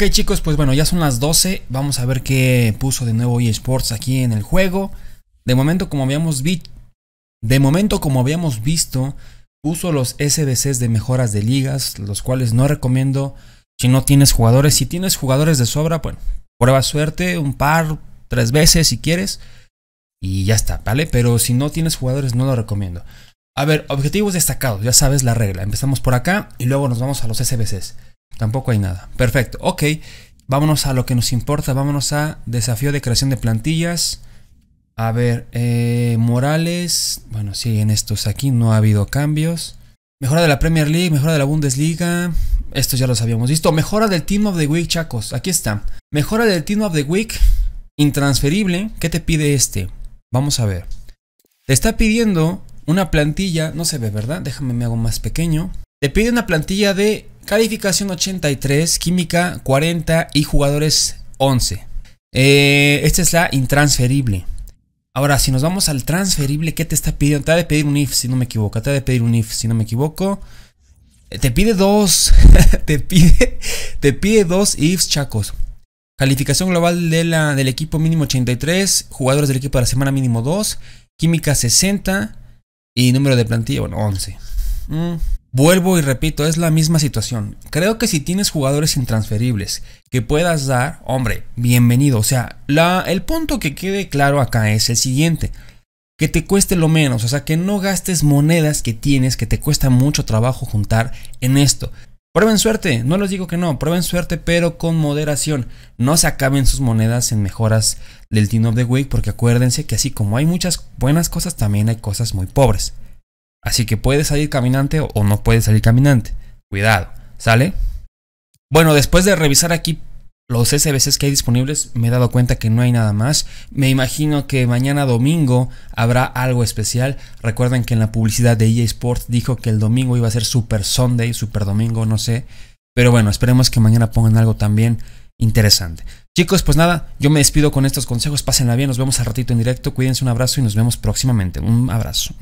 Ok chicos, pues bueno, ya son las 12. Vamos a ver qué puso de nuevo eSports aquí en el juego. De momento, como habíamos vi de momento, como habíamos visto, puso los SBCs de mejoras de ligas, los cuales no recomiendo si no tienes jugadores. Si tienes jugadores de sobra, bueno, prueba suerte, un par, tres veces si quieres. Y ya está, ¿vale? Pero si no tienes jugadores, no lo recomiendo. A ver, objetivos destacados, ya sabes la regla. Empezamos por acá y luego nos vamos a los SBCs. Tampoco hay nada. Perfecto. Ok, vámonos a lo que nos importa. Vámonos a desafío de creación de plantillas. A ver, eh, Morales. Bueno, sí. En estos aquí. No ha habido cambios. Mejora de la Premier League, mejora de la Bundesliga. Esto ya los habíamos visto. Mejora del Team of the Week, chacos. Aquí está. Mejora del Team of the Week. Intransferible. ¿Qué te pide este? Vamos a ver. Te está pidiendo una plantilla. No se ve, ¿verdad? Déjame, me hago más pequeño. Te pide una plantilla de Calificación 83, química 40 y jugadores 11. Eh, esta es la intransferible. Ahora, si nos vamos al transferible, ¿qué te está pidiendo? Te ha de pedir un if, si no me equivoco. Te ha de pedir un if, si no me equivoco. Eh, te pide dos. te, pide, te pide dos ifs, chacos. Calificación global de la, del equipo mínimo 83. Jugadores del equipo de la semana mínimo 2. Química 60. Y número de plantilla, bueno, 11. Vuelvo y repito, es la misma situación. Creo que si tienes jugadores intransferibles que puedas dar, hombre, bienvenido. O sea, la, el punto que quede claro acá es el siguiente. Que te cueste lo menos, o sea, que no gastes monedas que tienes, que te cuesta mucho trabajo juntar en esto. Prueben suerte, no les digo que no, prueben suerte, pero con moderación. No se acaben sus monedas en mejoras del Team of the Week, porque acuérdense que así como hay muchas buenas cosas, también hay cosas muy pobres. Así que puede salir caminante o no puede salir caminante. Cuidado, ¿sale? Bueno, después de revisar aquí los SBCs que hay disponibles, me he dado cuenta que no hay nada más. Me imagino que mañana domingo habrá algo especial. Recuerden que en la publicidad de EA Sports dijo que el domingo iba a ser Super Sunday, Super Domingo, no sé. Pero bueno, esperemos que mañana pongan algo también interesante. Chicos, pues nada, yo me despido con estos consejos. Pásenla bien, nos vemos al ratito en directo. Cuídense, un abrazo y nos vemos próximamente. Un abrazo.